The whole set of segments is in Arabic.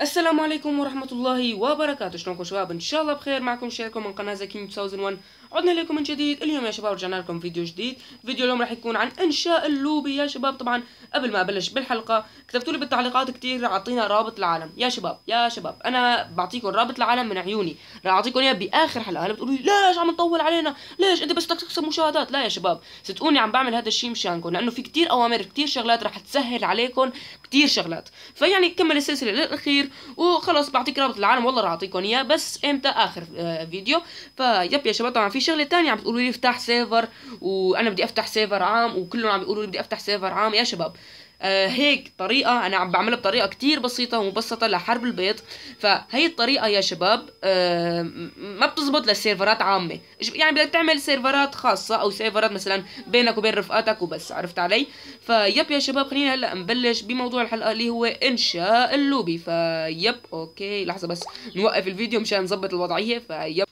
السلام عليكم ورحمة الله وبركاته شلونكم شباب ان شاء الله بخير معكم شيركم من قناة زكي 2001 عدنا لكم من جديد اليوم يا شباب رجعنا لكم فيديو جديد فيديو اليوم راح يكون عن انشاء اللوبي يا شباب طبعا قبل ما ابلش بالحلقه كتبتوا لي بالتعليقات كثير اعطينا رابط العالم يا شباب يا شباب انا بعطيكم رابط العالم من عيوني راح اعطيكم اياه باخر حلقه هلا بتقولوا لي ليش عم تطول علينا ليش انت بس بدك تكسب مشاهدات لا يا شباب صدقوني عم بعمل هذا الشيء مشانكم لانه في كثير اوامر كثير شغلات راح تسهل عليكم كثير شغلات فيعني كمل السلسله للاخير وخلص بعطيك رابط العالم والله راح اعطيكم اياه بس امتى اخر آه، فيديو فيب يا شباب طبعا في شغله تانية عم بتقولوا لي افتح سيرفر وانا بدي افتح سيرفر عام وكلهم عم بيقولوا لي بدي افتح سيرفر عام يا شباب آه هيك طريقة أنا عم بعملها بطريقة كتير بسيطة ومبسطة لحرب البيض فهي الطريقة يا شباب آه ما بتزبط للسيرفرات عامة يعني بدك تعمل سيرفرات خاصة أو سيرفرات مثلا بينك وبين رفقاتك وبس عرفت علي فيب يا شباب خلينا هلأ نبلش بموضوع الحلقة اللي هو إنشاء اللوبي فيب أوكي لحظة بس نوقف الفيديو مشان نظبط الوضعية فيب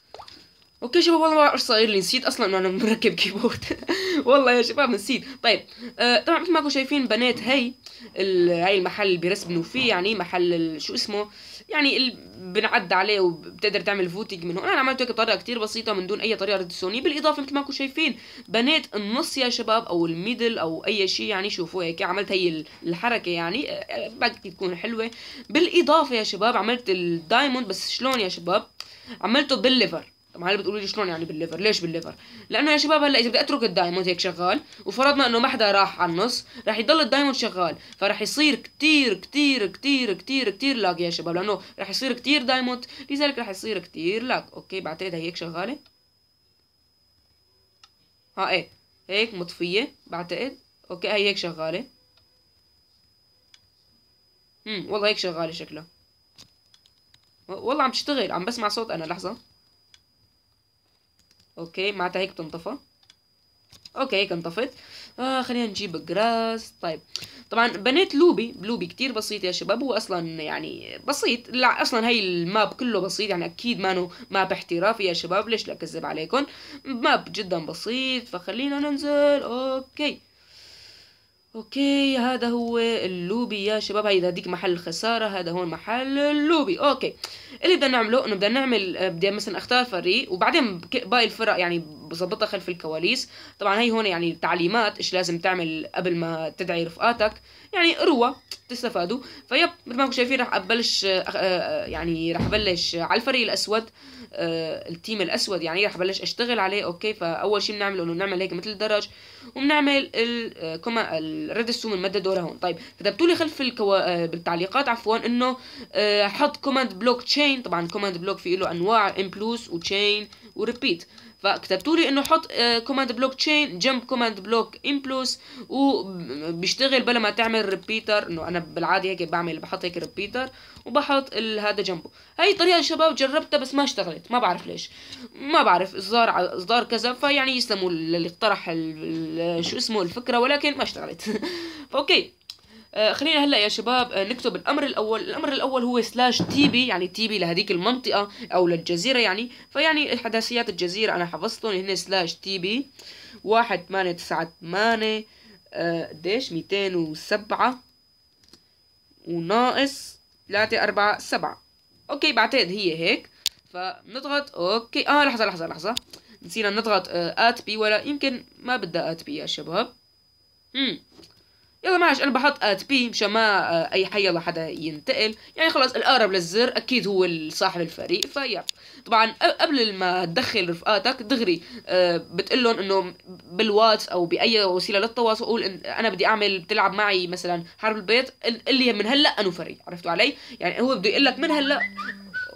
اوكي شباب والله ما اعرف صاير لي نسيت اصلا انه انا مركب كيبورد والله يا شباب نسيت طيب آه طبعا مثل ما انتم شايفين بنات هي هاي المحل اللي بيرسبنوا فيه يعني محل شو اسمه يعني اللي بنعد عليه وبتقدر تعمل فوتنج منه انا عملته هيك بطريقه كثير بسيطه من دون اي طريقه سوني بالاضافه مثل ما انتم شايفين بنات النص يا شباب او الميدل او اي شيء يعني شوفوا هيك عملت هي الحركه يعني آه، آه، بدك تكون حلوه بالاضافه يا شباب عملت الدايموند بس شلون يا شباب عملته بالليفر طب هلا بتقولوا لي شلون يعني بالليفر ليش بالليفر لانه يا شباب هلا اذا بدي اترك الدايموند هيك شغال وفرضنا انه ما حدا راح على النص راح يضل الدايموند شغال فراح يصير كتير كتير كتير كتير كتير لاج يا شباب لانه راح يصير كتير دايموند لذلك راح يصير كتير لاج اوكي بعتقد هي هيك شغاله ها ايه هيك مطفيه بعتقد اوكي هي هيك شغاله امم والله هيك شغاله شكلها والله عم تشتغل عم بسمع صوت انا لحظه اوكي معناتها هيك تنطفى اوكي هيك انطفت آه خلينا نجيب جراس طيب طبعا بنيت لوبي لوبي كتير بسيط يا شباب هو اصلا يعني بسيط لا اصلا هاي الماب كله بسيط يعني اكيد مانو ماب احترافي يا شباب ليش لا اكذب عليكم ماب جدا بسيط فخلينا ننزل اوكي اوكي هذا هو اللوبي يا شباب هيدا هديك محل الخساره هذا هون محل اللوبي اوكي اللي بدنا نعمله انه بدنا نعمل آه، بدي مثلا اختار فريق وبعدين باقي الفرق يعني بظبطها خلف الكواليس طبعا هي هون يعني تعليمات ايش لازم تعمل قبل ما تدعي رفقاتك يعني اروى تستفادوا فيب مثل ما انتم شايفين رح ابلش آه، آه، يعني رح ابلش على الفريق الاسود آه، التيم الاسود يعني رح بلش اشتغل عليه اوكي فاول شيء بنعمله انه بنعمل هيك مثل درج وبنعمل الكما آه، الريد ستون بنمدد دورها هون طيب كتبتوا لي خلف الكو... آه، بالتعليقات عفوا انه حط كوماند بلوك تشين طبعا كوماند بلوك في له انواع امبلوس وتشين وريبيت فكتبتوا لي انه حط كوماند بلوك تشين جنب كوماند بلوك امبلوس وبيشتغل بلا ما تعمل ريبيتر انه انا بالعاده هيك بعمل بحط هيك ريبيتر وبحط هذا جنبه هاي طريقه شباب جربتها بس ما اشتغلت ما بعرف ليش ما بعرف اصدار اصدار كذا فيعني يسلموا اللي اقترح شو اسمه الفكره ولكن ما اشتغلت فاوكي آه، خلينا هلا يا شباب آه، نكتب الامر الاول الامر الاول هو سلاش تي بي يعني تي بي لهذيك المنطقه او للجزيره يعني فيعني احداثيات الجزيره انا حفظتهم هنا سلاش تي بي واحد تسعة قديش آه، ميتين وسبعة وناقص 347 أربعة سبعة أوكي بعتقد هي هيك فنضغط أوكي آه لحظة لحظة لحظة نسينا نضغط آت بي ولا يمكن ما بدها آت بي يا شباب امم يلا معلش انا بحط ات بي مشان ما آه، اي حي يلا حدا ينتقل يعني خلاص الاقرب للزر اكيد هو صاحب الفريق فيا طبعا قبل ما تدخل رفقاتك دغري آه، بتقول لهم انه بالواتس او باي وسيله للتواصل قول إن انا بدي اعمل بتلعب معي مثلا حرب البيت اللي لي من هلا انه فريق عرفتوا علي يعني هو بده يقول لك من هلا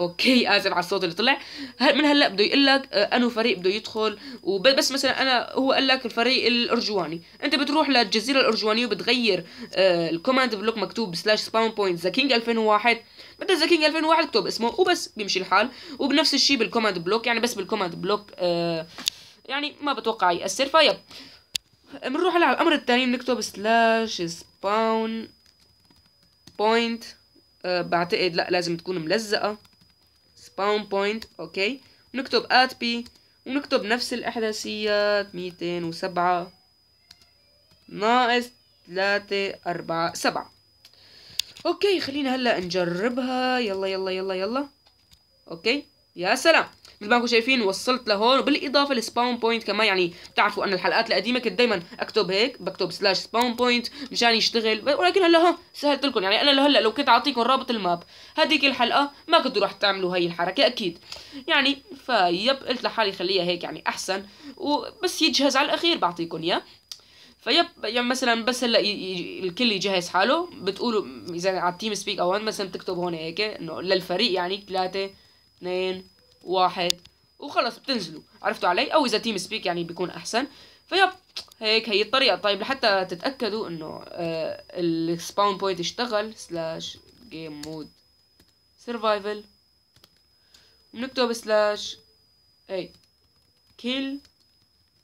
اوكي اسف على الصوت اللي طلع من هلا بده يقول لك آه، انه فريق بده يدخل وبس مثلا انا هو قال لك الفريق الارجواني انت بتروح للجزيره الارجوانيه وبتغير آه، الكوماند بلوك مكتوب سلاش سباون بوينت ذا كينج 2001 بدل ذا كينج 2001 اكتب اسمه وبس بيمشي الحال وبنفس الشيء بالكوماند بلوك يعني بس بالكوماند بلوك آه، يعني ما بتوقع ياثر فيب بنروح على الامر الثاني بنكتب سلاش سباون بوينت أه بعتقد لا لازم تكون ملزقه باوند بوينت اوكي ونكتب ات بي ونكتب نفس الإحداثيات ميتين وسبعة ناقص ثلاثة أربعة سبعة أوكي خلينا هلأ نجربها يلا يلا يلا يلا أوكي يا سلام مثل ما انكم شايفين وصلت لهون وبالاضافه للسباون بوينت كمان يعني بتعرفوا انا الحلقات القديمه كنت دائما اكتب هيك بكتب سلاش سباون بوينت مشان يشتغل ولكن هلا ها سهلت لكم يعني انا لهلا لو كنت اعطيكم رابط الماب هذيك الحلقه ما كنتوا رح تعملوا هي الحركه اكيد يعني فيب قلت لحالي خليها هيك يعني احسن وبس يجهز على الاخير بعطيكم اياه فيب يعني مثلا بس هلا الكل يجهز حاله بتقولوا اذا على التيم سبيك او مثلا بتكتب هون هيك انه للفريق يعني ثلاثه اثنين واحد وخلص بتنزلوا عرفتوا علي او اذا تيم سبيك يعني بيكون احسن فيب هيك هي الطريقه طيب لحتى تتاكدوا انه آه، السباون بوينت اشتغل سلاش جيم مود سرفايفل بنكتب سلاش اي كيل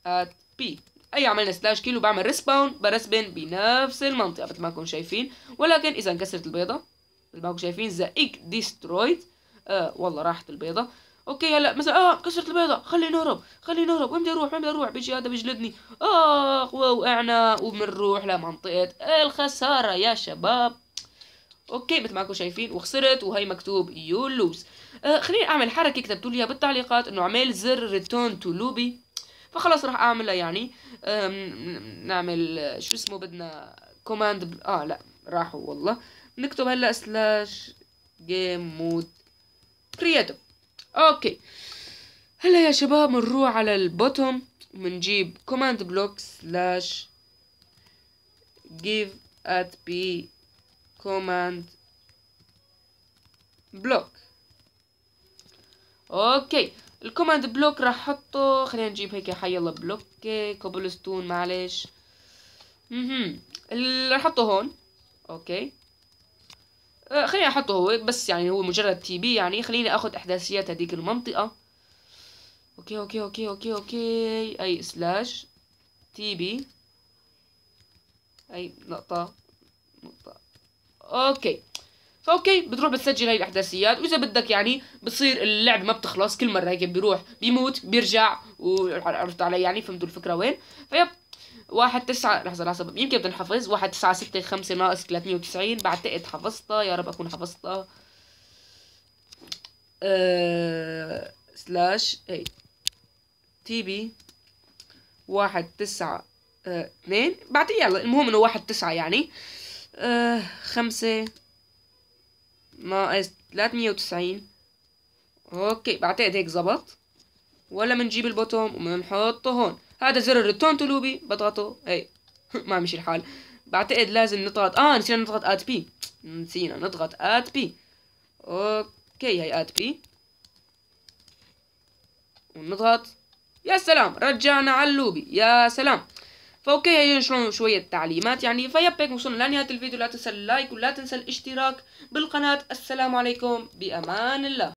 ات بي اي عملنا سلاش كيل وبعمل ريسباون برسبن بنفس المنطقه مثل ما كنتم شايفين ولكن اذا انكسرت البيضه مثل ما كنتم شايفين ذا ايك ديسترويد والله راحت البيضه اوكي هلا مثلا اه كسرت البيضه خلي نهرب خلي نهرب وين بدي اروح وين بدي اروح بيجي هذا بيجلدني اخ وقعنا وبنروح لمنطقه الخساره يا شباب اوكي مثل ما انكم شايفين وخسرت وهي مكتوب يو لوز آه خليني اعمل حركه كتبتوا لي بالتعليقات انه عمل زر ريتون تو لوبي فخلص راح اعملها يعني نعمل شو اسمه بدنا كوماند ب... اه لا راحوا والله نكتب هلا سلاش جيم مود كرييتف اوكي هلا يا شباب بنروح على البوتوم بنجيب كوماند بلوك سلاش جيف ات بي كوماند بلوك اوكي الكوماند بلوك راح احطه خلينا نجيب هيك حيلا بلوك كوبلستون معلش اها راح احطه هون اوكي آه، خليني احطه هو بس يعني هو مجرد تي بي يعني خليني اخذ احداثيات هذيك المنطقه اوكي اوكي اوكي اوكي اوكي اي سلاش تي بي اي نقطه نقطه اوكي فاوكي بتروح بتسجل هاي الاحداثيات واذا بدك يعني بتصير اللعب ما بتخلص كل مره هيك بيروح بيموت بيرجع وعرفت علي يعني فهمتوا الفكره وين فيب واحد تسعة لحظة لحظة يمكن بدنا نحفظ واحد تسعة ستة خمسة ناقص ثلاثمية وتسعين بعتقد حفظتها يا رب أكون حفظتها سلاش اي تي بي واحد تسعة آه، اثنين بعتقد يلا المهم انه واحد تسعة يعني أه... خمسة ناقص ثلاثمية وتسعين اوكي بعتقد هيك زبط ولا منجيب البوتوم ومنحطه هون هذا زر الريتون تو لوبي بضغطه اي ما مشي الحال بعتقد إيه لازم نضغط اه نسينا نضغط اد بي نسينا نضغط اد بي اوكي هي اد بي ونضغط يا سلام رجعنا على اللوبي يا سلام فاوكي هي شلون شوية تعليمات يعني فيب هيك وصلنا لنهاية الفيديو لا تنسى اللايك ولا تنسى الاشتراك بالقناة السلام عليكم بأمان الله